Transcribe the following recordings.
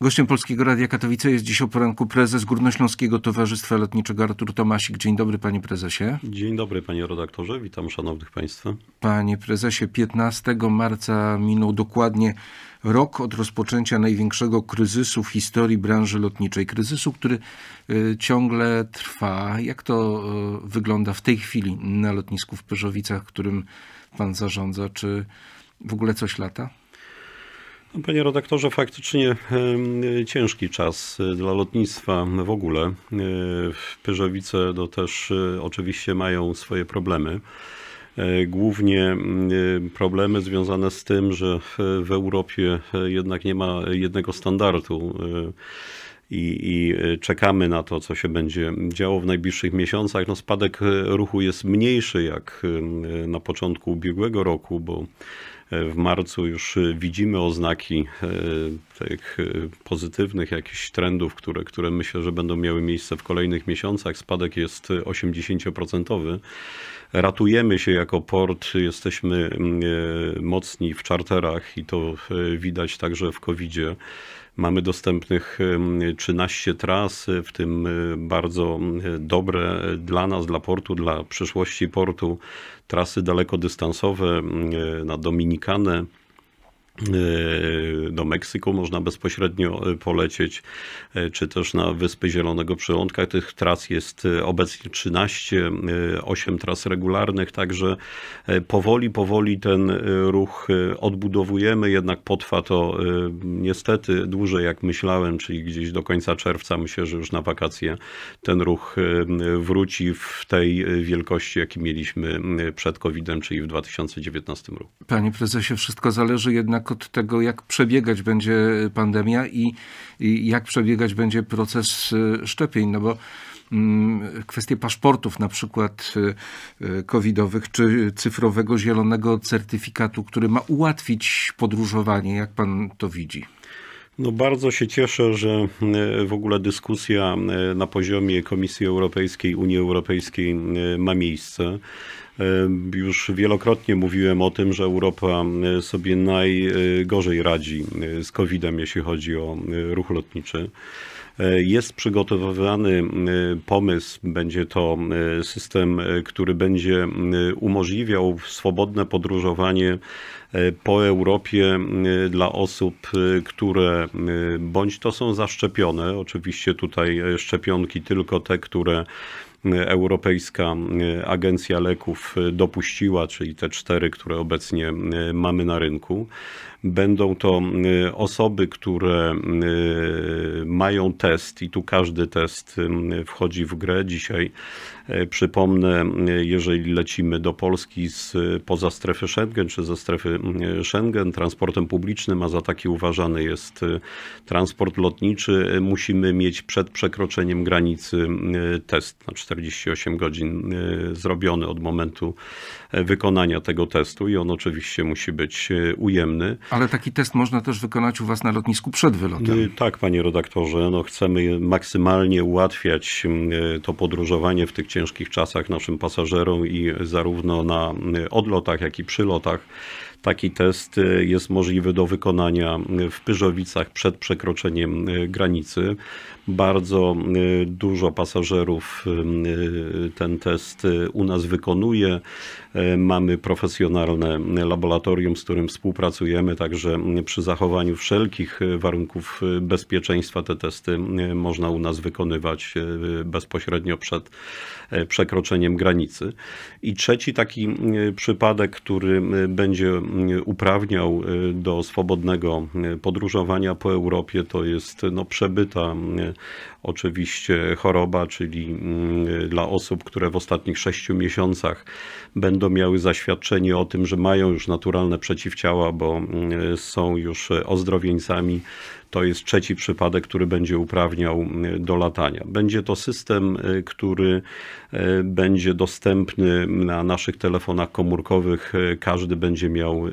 Gościem Polskiego Radia Katowice jest dziś o poranku prezes Górnośląskiego Towarzystwa Lotniczego Artur Tomasik. Dzień dobry panie prezesie. Dzień dobry panie redaktorze, witam szanownych państwa. Panie prezesie, 15 marca minął dokładnie rok od rozpoczęcia największego kryzysu w historii branży lotniczej. Kryzysu, który y, ciągle trwa. Jak to y, wygląda w tej chwili na lotnisku w Pyrzowicach, którym pan zarządza? Czy w ogóle coś lata? Panie redaktorze, faktycznie ciężki czas e, dla lotnictwa w ogóle. E, Pyrzowice to też e, oczywiście mają swoje problemy. Głównie problemy związane z tym, że w Europie jednak nie ma jednego standardu. I, i, czekamy na to, co się będzie działo w najbliższych miesiącach. No, spadek ruchu jest mniejszy jak na początku ubiegłego roku, bo w marcu już y, widzimy oznaki y, tych y, pozytywnych jakichś trendów, które, które myślę, że będą miały miejsce w kolejnych miesiącach. Spadek jest 80% ratujemy się jako port, jesteśmy mm, e, mocni w czarterach i to e, widać także w COVID-zie. Mamy dostępnych 13 mm, tras, e, w tym bardzo mm, dobre dla nas, dla portu, dla przyszłości portu, trasy dalekodystansowe na Dominikanę. Yy, do Meksyku można bezpośrednio y, polecieć, y, czy też na Wyspy Zielonego Przylądka. Tych tras jest y, obecnie 13, 8 tras regularnych, także powoli, powoli ten ruch odbudowujemy, jednak potrwa to niestety dłużej jak myślałem, czyli gdzieś do końca czerwca myślę, że już na wakacje ten ruch wróci w tej wielkości, jaki mieliśmy przed COVID-em, czyli w 2019 roku. Panie prezesie, wszystko zależy jednak jednak od tego, jak przebiegać będzie pandemia i, i jak przebiegać będzie proces e, szczepień, no bo mm, kwestie paszportów na przykład e, e, covidowych czy cyfrowego zielonego certyfikatu, który ma ułatwić podróżowanie, jak pan to widzi? No bardzo się cieszę, że e, w ogóle dyskusja e, na poziomie Komisji Europejskiej, Unii Europejskiej e, ma miejsce. Już wielokrotnie mówiłem o tym, że Europa sobie najgorzej radzi z COVID-em, jeśli chodzi o ruch lotniczy. E, jest przygotowywany pomysł, będzie to e, system, e, który będzie umożliwiał swobodne podróżowanie po Europie dla osób, które bądź to są zaszczepione, oczywiście tutaj szczepionki tylko te, które Europejska e, Agencja Leków e, dopuściła, czyli te cztery, które obecnie e, mamy na rynku. Będą to osoby, które mają test i tu każdy test wchodzi w grę. Dzisiaj E, przypomnę, e, jeżeli lecimy do Polski z poza strefy Schengen czy ze strefy Schengen, transportem publicznym, a za taki uważany jest e, transport lotniczy, musimy mieć przed przekroczeniem granicy test na 48 godzin zrobiony od momentu wykonania tego testu i on oczywiście musi być ujemny. Ale taki test można też wykonać u Was na lotnisku przed wylotem. Tak, panie redaktorze, no chcemy maksymalnie ułatwiać to podróżowanie w tych ciężkich czasach naszym pasażerom i zarówno na odlotach, jak i przylotach Taki test y, jest możliwy do wykonania y, w Pyżowicach przed przekroczeniem y, granicy. Bardzo dużo pasażerów ten test u nas wykonuje. Mamy profesjonalne laboratorium, z którym współpracujemy, także przy zachowaniu wszelkich warunków bezpieczeństwa te testy można u nas wykonywać bezpośrednio przed przekroczeniem granicy. I trzeci taki przypadek, który będzie uprawniał y, do swobodnego y, podróżowania po Europie to jest no, przebyta y, oczywiście choroba, czyli mm, dla osób, które w ostatnich sześciu miesiącach będą miały zaświadczenie o tym, że mają już naturalne przeciwciała, bo mm, są już ozdrowieńcami, to jest trzeci przypadek, który będzie uprawniał do latania. Będzie to system, y, który y, będzie dostępny na naszych telefonach komórkowych. Y, każdy będzie miał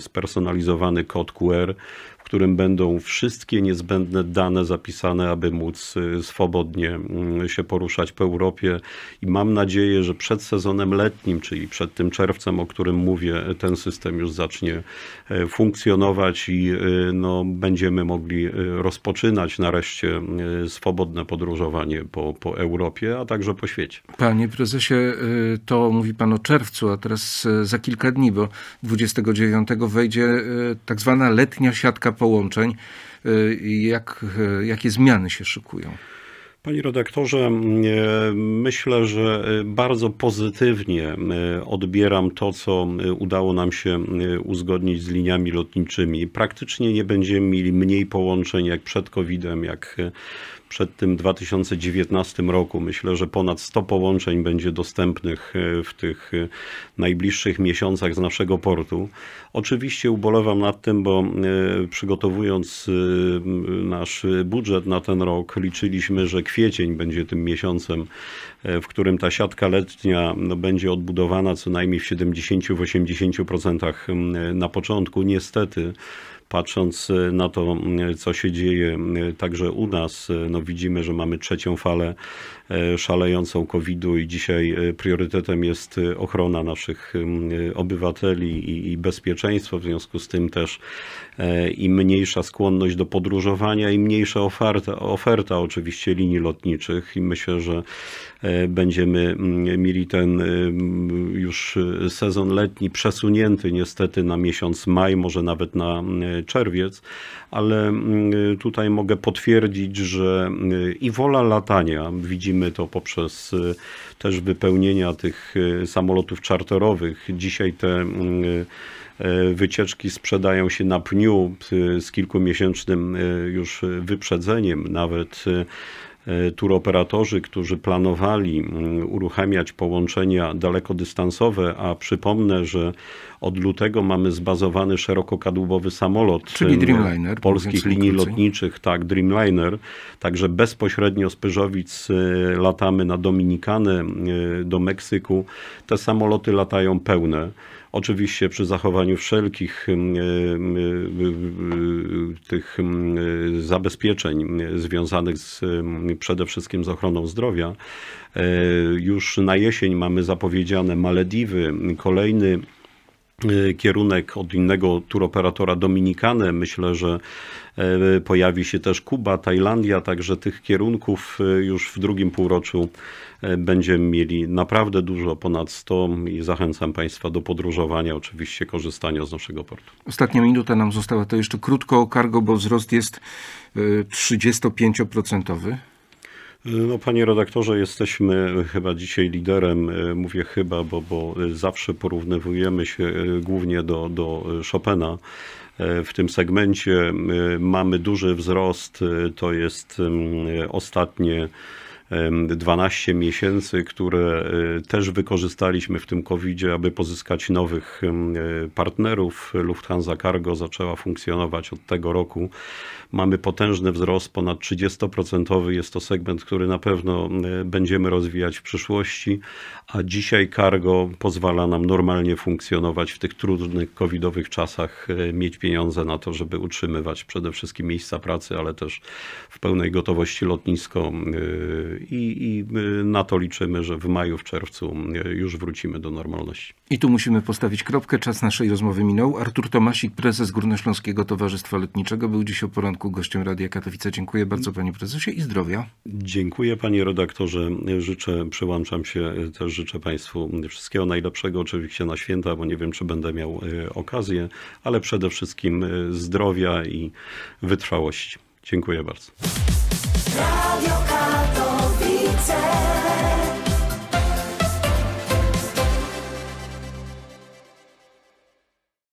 spersonalizowany kod QR, którym będą wszystkie niezbędne dane zapisane, aby móc y, swobodnie mm, się poruszać po Europie. I mam nadzieję, że przed sezonem letnim, czyli przed tym czerwcem, o którym mówię, ten system już zacznie e, funkcjonować i y, no, będziemy mogli y, rozpoczynać nareszcie swobodne podróżowanie po, po Europie, a także po świecie. Panie prezesie, to mówi pan o czerwcu, a teraz za kilka dni, bo 29 wejdzie tak zwana letnia siatka połączeń. Y, jak, y, jakie zmiany się szykują? Panie redaktorze, e, myślę, że e, bardzo pozytywnie e, odbieram to, co udało nam się uzgodnić z liniami lotniczymi. Praktycznie nie będziemy mieli mniej połączeń jak przed COVID-em, jak przed tym 2019 roku. Myślę, że ponad 100 połączeń będzie dostępnych e, w tych e, najbliższych miesiącach z naszego portu. Oczywiście ubolewam nad tym, bo e, przygotowując nasz budżet na ten rok, liczyliśmy, że kwiecień będzie tym miesiącem, w którym ta siatka letnia no, będzie odbudowana co najmniej w 70-80% na początku. Niestety, Patrząc e, na to, co się dzieje także u nas, e, no widzimy, że mamy trzecią falę e, szalejącą COVID-u i dzisiaj priorytetem jest ochrona naszych obywateli i bezpieczeństwo, w związku z tym też i mniejsza skłonność do podróżowania i mniejsza oferta, oferta oczywiście linii lotniczych i myślę, że będziemy mieli ten już sezon letni przesunięty niestety na miesiąc maj, może nawet na czerwiec, ale mm, tutaj mogę potwierdzić, że y, i wola latania, widzimy to poprzez y, też wypełnienia tych y, samolotów czarterowych. Dzisiaj te wycieczki sprzedają się na pniu z kilkumiesięcznym już wyprzedzeniem, nawet E, turoperatorzy, którzy planowali uruchamiać połączenia dalekodystansowe, a przypomnę, że od lutego mamy zbazowany szerokokadłubowy samolot Czyli e, Dreamliner, polskich linii krócej. lotniczych, tak, Dreamliner. Także bezpośrednio z Pyżowic e, latamy na Dominikanę, do Meksyku. Te samoloty latają pełne. Oczywiście przy zachowaniu wszelkich mm, e, mm, e, tych mm, e, zabezpieczeń związanych z, przede wszystkim z ochroną zdrowia. Już na jesień mamy zapowiedziane Malediwy, kolejny Y, kierunek od innego turoperatora Dominikany. Myślę, że y, pojawi się też Kuba, Tajlandia, także tych kierunków y, już w drugim półroczu będziemy mieli naprawdę dużo, ponad 100 i zachęcam Państwa do podróżowania, oczywiście korzystania z naszego portu. Ostatnia minuta nam została, to jeszcze krótko o cargo, bo wzrost jest 35%. No, panie redaktorze, jesteśmy chyba dzisiaj liderem, e, mówię chyba, bo, bo zawsze porównywujemy się e, głównie do, do Chopina. E, w tym segmencie mamy duży wzrost, to jest mm, ostatnie 12 miesięcy, które y, też wykorzystaliśmy w tym COVID-zie, aby pozyskać nowych e, partnerów. Lufthansa Cargo zaczęła funkcjonować od tego roku. Mamy potężny wzrost, ponad 30%. Jest to segment, który na pewno e, będziemy rozwijać w przyszłości, a dzisiaj cargo pozwala nam normalnie funkcjonować w tych trudnych covidowych czasach, e, mieć pieniądze na to, żeby utrzymywać przede wszystkim miejsca pracy, ale też w pełnej gotowości lotnisko i, i y, na to liczymy, że w maju, w czerwcu y, już wrócimy do normalności. I tu musimy postawić kropkę. Czas naszej rozmowy minął. Artur Tomasik, prezes Górnośląskiego Towarzystwa Lotniczego, był dziś o poranku gościem Radia Katowice. Dziękuję bardzo panie prezesie i zdrowia. Dziękuję panie redaktorze. Życzę, przyłączam się, y, też życzę państwu wszystkiego najlepszego oczywiście na święta, bo nie wiem czy będę miał okazję, ale przede wszystkim zdrowia i wytrwałości. Dziękuję bardzo. time.